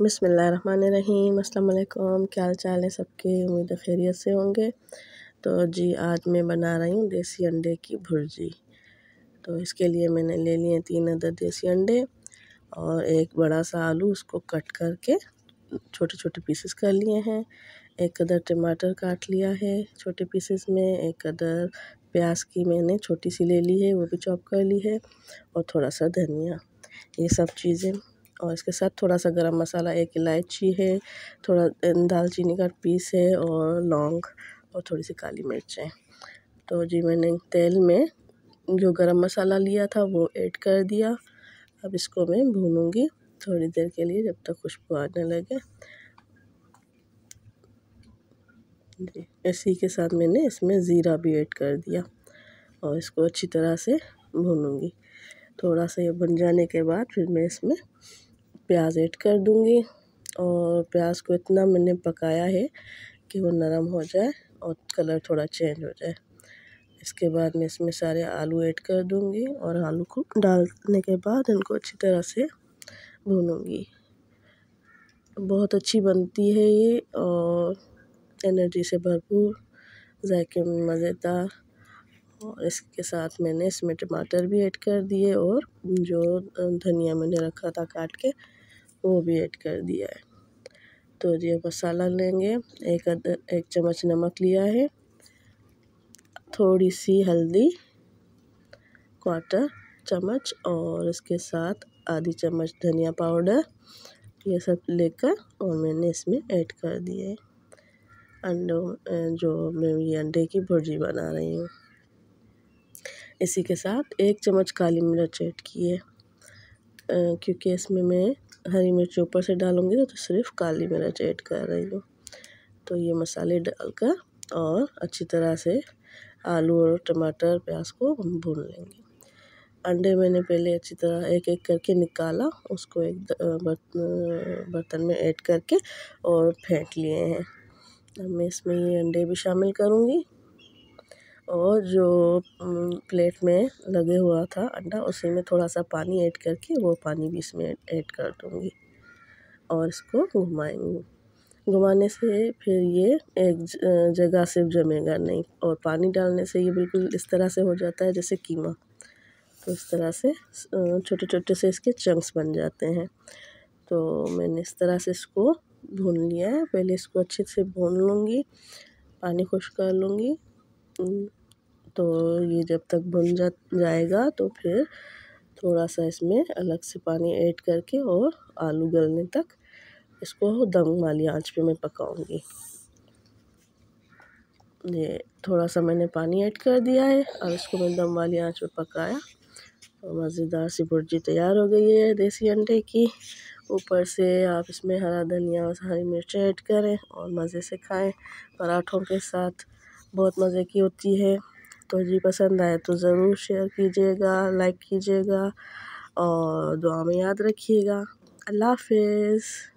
बसमीम अल्लाम क्या हाल चाल है सबके उम्मीद खैरियत से होंगे तो जी आज मैं बना रही हूँ देसी अंडे की भुर्जी तो इसके लिए मैंने ले लिए तीन अदर देसी अंडे और एक बड़ा सा आलू उसको कट करके छोटे छोटे पीसेस कर लिए हैं एक अदर टमाटर काट लिया है छोटे पीसेस में एक अदर प्याज की मैंने छोटी सी ले ली है वो भी चॉप कर ली है और थोड़ा सा धनिया ये सब चीज़ें और इसके साथ थोड़ा सा गरम मसाला एक इलायची है थोड़ा दालचीनी का पीस है और लौंग और थोड़ी सी काली मिर्चें तो जी मैंने तेल में जो गरम मसाला लिया था वो ऐड कर दिया अब इसको मैं भूनूंगी थोड़ी देर के लिए जब तक खुशबू आने लगे जी इसी के साथ मैंने इसमें ज़ीरा भी ऐड कर दिया और इसको अच्छी तरह से भूनूंगी थोड़ा सा ये भुन जाने के बाद फिर मैं इसमें प्याज़ ऐड कर दूँगी और प्याज़ को इतना मैंने पकाया है कि वो नरम हो जाए और कलर थोड़ा चेंज हो जाए इसके बाद मैं इसमें सारे आलू ऐड कर दूँगी और आलू को डालने के बाद इनको अच्छी तरह से भूनूँगी बहुत अच्छी बनती है ये और एनर्जी से भरपूर जायके में मज़ेदार और इसके साथ मैंने इसमें टमाटर भी ऐड कर दिए और जो धनिया मैंने रखा था काट के वो भी ऐड कर दिया है तो ये मसाला लेंगे एक अद, एक चम्मच नमक लिया है थोड़ी सी हल्दी क्वार्टर चम्मच और इसके साथ आधी चम्मच धनिया पाउडर ये सब लेकर और मैंने इसमें ऐड कर दिए अंडों जो मैं ये अंडे की भुर्जी बना रही हूँ इसी के साथ एक चम्मच काली मिर्च ऐड की है क्योंकि इसमें मैं हरी मिर्च ऊपर से डालूंगी तो, तो सिर्फ काली मिर्च ऐड कर रही हूँ तो ये मसाले डालकर और अच्छी तरह से आलू और टमाटर प्याज को हम भून लेंगे अंडे मैंने पहले अच्छी तरह एक एक करके निकाला उसको एक बर्तन में ऐड करके और फेंट लिए हैं अब मैं इसमें ये अंडे भी शामिल करूँगी और जो प्लेट में लगे हुआ था अंडा उसी में थोड़ा सा पानी ऐड करके वो पानी भी इसमें ऐड कर दूँगी और इसको घुमाएंगे घुमाने से फिर ये एक जगह से जमेगा नहीं और पानी डालने से ये बिल्कुल इस तरह से हो जाता है जैसे कीमा तो इस तरह से छोटे छोटे से इसके चंक्स बन जाते हैं तो मैंने इस तरह से इसको भून लिया है पहले इसको अच्छे से भून लूँगी पानी खुश कर लूँगी तो ये जब तक भुन जा जाएगा तो फिर थोड़ा सा इसमें अलग से पानी ऐड करके और आलू गलने तक इसको दम वाली आंच पे मैं पकाऊंगी ये थोड़ा सा मैंने पानी ऐड कर दिया है और इसको मैं दम वाली आंच पे पकाया और मज़ेदार सी भुर्जी तैयार हो गई है देसी अंडे की ऊपर से आप इसमें हरा धनिया और हरी मिर्च ऐड करें और मज़े से खाएं पराठों के साथ बहुत मज़े की होती है तो जी पसंद आए तो ज़रूर शेयर कीजिएगा लाइक कीजिएगा और दुआ में याद रखिएगा अल्लाह हाफ़िज़